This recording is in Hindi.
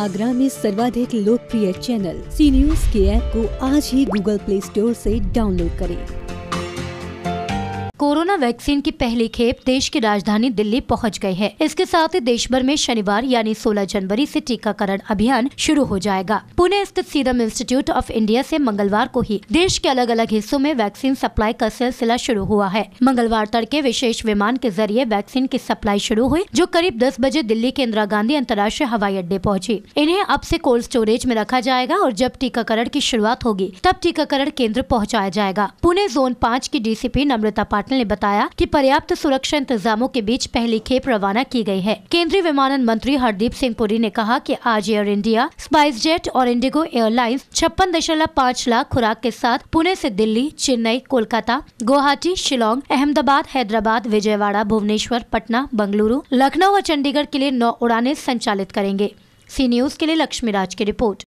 आगरा में सर्वाधिक लोकप्रिय चैनल सी न्यूज के ऐप को आज ही गूगल प्ले स्टोर से डाउनलोड करें कोरोना वैक्सीन की पहली खेप देश की राजधानी दिल्ली पहुंच गई है इसके साथ ही देश भर में शनिवार यानी 16 जनवरी से टीकाकरण अभियान शुरू हो जाएगा पुणे स्थित सीरम इंस्टीट्यूट ऑफ इंडिया से मंगलवार को ही देश के अलग अलग हिस्सों में वैक्सीन सप्लाई का सिलसिला शुरू हुआ है मंगलवार तड़के विशेष विमान के जरिए वैक्सीन की सप्लाई शुरू हुई जो करीब दस बजे दिल्ली के इंदिरा गांधी अंतर्राष्ट्रीय हवाई अड्डे पहुँची इन्हें अब ऐसी कोल्ड स्टोरेज में रखा जाएगा और जब टीकाकरण की शुरुआत होगी तब टीकाकरण केंद्र पहुँचाया जाएगा पुणे जोन पाँच की डीसीपी नम्रता पाटिल पाटिल ने बताया कि पर्याप्त सुरक्षा इंतजामों के बीच पहली खेप रवाना की गई है केंद्रीय विमानन मंत्री हरदीप सिंह पुरी ने कहा कि आज एयर इंडिया स्पाइस जेट और इंडिगो एयरलाइंस छप्पन लाख खुराक के साथ पुणे ऐसी दिल्ली चेन्नई कोलकाता गुवाहाटी शिलोंग अहमदाबाद हैदराबाद विजयवाड़ा भुवनेश्वर पटना बंगलुरु लखनऊ और चंडीगढ़ के लिए नौ उड़ानें संचालित करेंगे सी न्यूज के लिए लक्ष्मी राज की रिपोर्ट